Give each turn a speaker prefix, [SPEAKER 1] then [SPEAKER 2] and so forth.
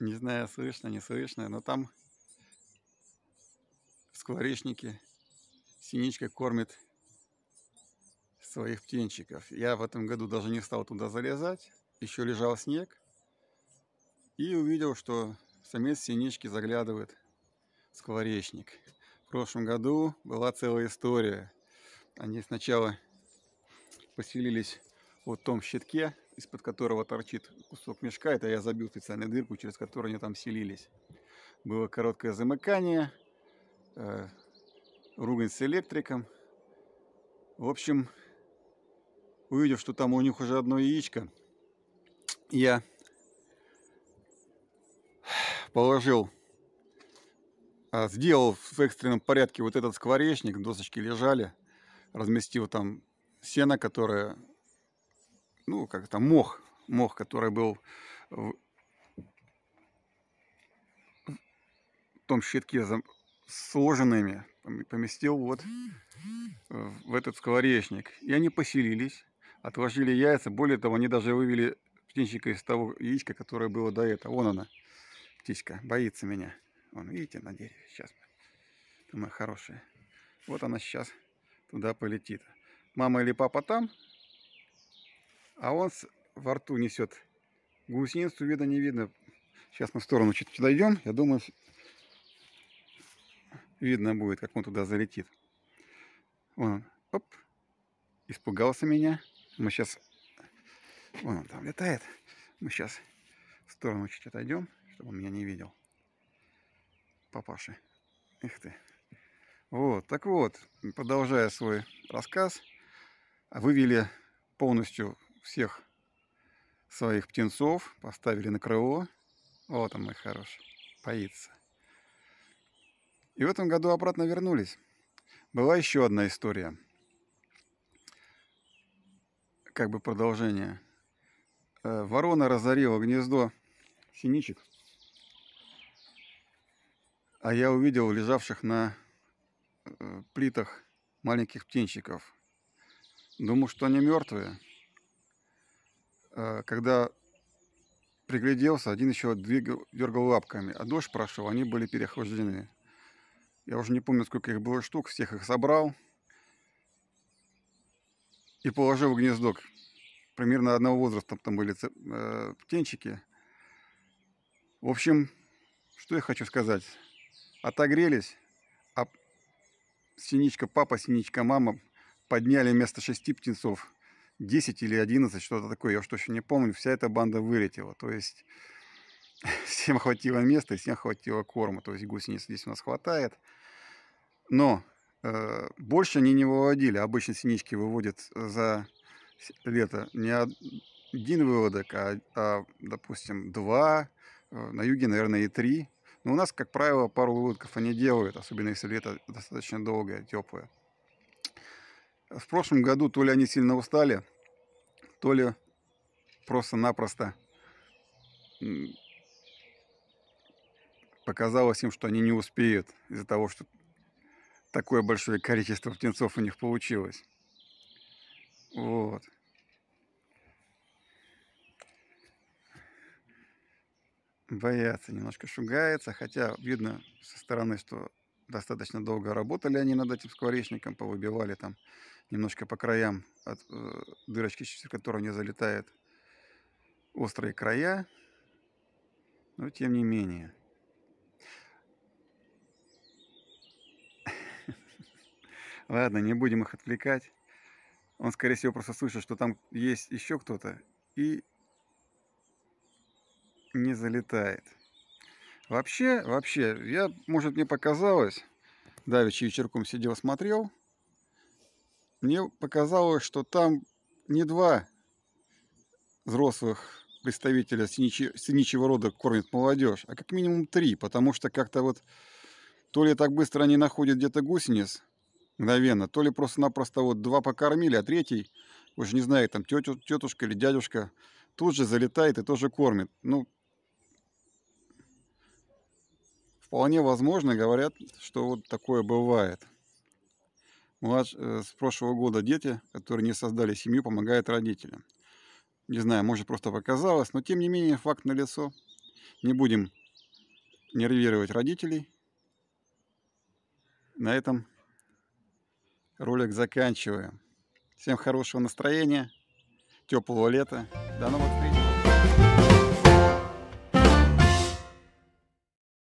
[SPEAKER 1] Не знаю, слышно, не слышно, но там в скворечнике синичка кормит своих птенчиков. Я в этом году даже не стал туда залезать. Еще лежал снег. И увидел, что самец синички заглядывает в скворечник. В прошлом году была целая история. Они сначала поселились вот в том щитке, из-под которого торчит кусок мешка. Это я забил специальную дырку, через которую они там селились. Было короткое замыкание, э, ругань с электриком. В общем, увидев, что там у них уже одно яичко, я положил, а, сделал в экстренном порядке вот этот скворечник, досочки лежали, разместил там сено, которое ну, как это, мох, мох, который был в, в том щитке сложенными, поместил вот в этот скворечник. И они поселились, отложили яйца. Более того, они даже вывели птенчика из того яичка, которое было до этого. Вон она, птичка, боится меня. Вон, видите, на дереве сейчас. Моя хорошая. Вот она сейчас туда полетит. Мама или папа там, а он с... во рту несет. Гусеницу видно, не видно. Сейчас мы в сторону чуть чуть дойдем. Я думаю, видно будет, как он туда залетит. Вон он. Оп. Испугался меня. Мы сейчас... Вон он там летает. Мы сейчас в сторону чуть отойдем, чтобы он меня не видел. Папаши. эх ты. Вот, так вот, продолжая свой рассказ, вывели полностью всех своих птенцов, поставили на крыло. Вот он мой хороший, поится. И в этом году обратно вернулись. Была еще одна история. Как бы продолжение. Э, ворона разорила гнездо синичек. А я увидел лежавших на э, плитах маленьких птенчиков. Думал, что они мертвые. Э, когда пригляделся, один еще двигал, дергал лапками, а дождь прошел, они были переохлаждены. Я уже не помню, сколько их было штук, всех их собрал и положил в гнездок. Примерно одного возраста там были э, птенчики. В общем, что я хочу сказать. Отогрелись, а синичка папа, синичка мама подняли вместо шести птенцов – 10 или 11, что-то такое, я уж точно не помню, вся эта банда вылетела. То есть всем хватило места, и всем хватило корма. То есть гусениц здесь у нас хватает. Но э, больше они не выводили. Обычно синички выводят за лето не один выводок, а, а допустим, два, э, на юге, наверное, и три. Но у нас, как правило, пару выводков они делают, особенно если лето достаточно долгое, теплое. В прошлом году то ли они сильно устали, то ли просто-напросто показалось им, что они не успеют из-за того, что такое большое количество птенцов у них получилось. Вот. Боятся, немножко шугается, хотя видно со стороны, что достаточно долго работали они над этим скворечником, повыбивали там немножко по краям от э, дырочки, через которую у нее залетают острые края. Но тем не менее. Ладно, не будем их отвлекать. Он, скорее всего, просто слышит, что там есть еще кто-то и не залетает. Вообще, вообще, я, может, мне показалось, давеча вечерком сидел, смотрел – мне показалось, что там не два взрослых представителя синичи, синичьего рода кормят молодежь, а как минимум три, потому что как-то вот то ли так быстро они находят где-то гусениц, мгновенно, то ли просто-напросто вот два покормили, а третий, уже не знаю, там тетю, тетушка или дядюшка, тут же залетает и тоже кормит. Ну, вполне возможно, говорят, что вот такое бывает. Э, с прошлого года дети, которые не создали семью, помогают родителям. Не знаю, может просто показалось, но тем не менее факт налицо. Не будем нервировать родителей. На этом ролик заканчиваем. Всем хорошего настроения, теплого лета. До новых встреч!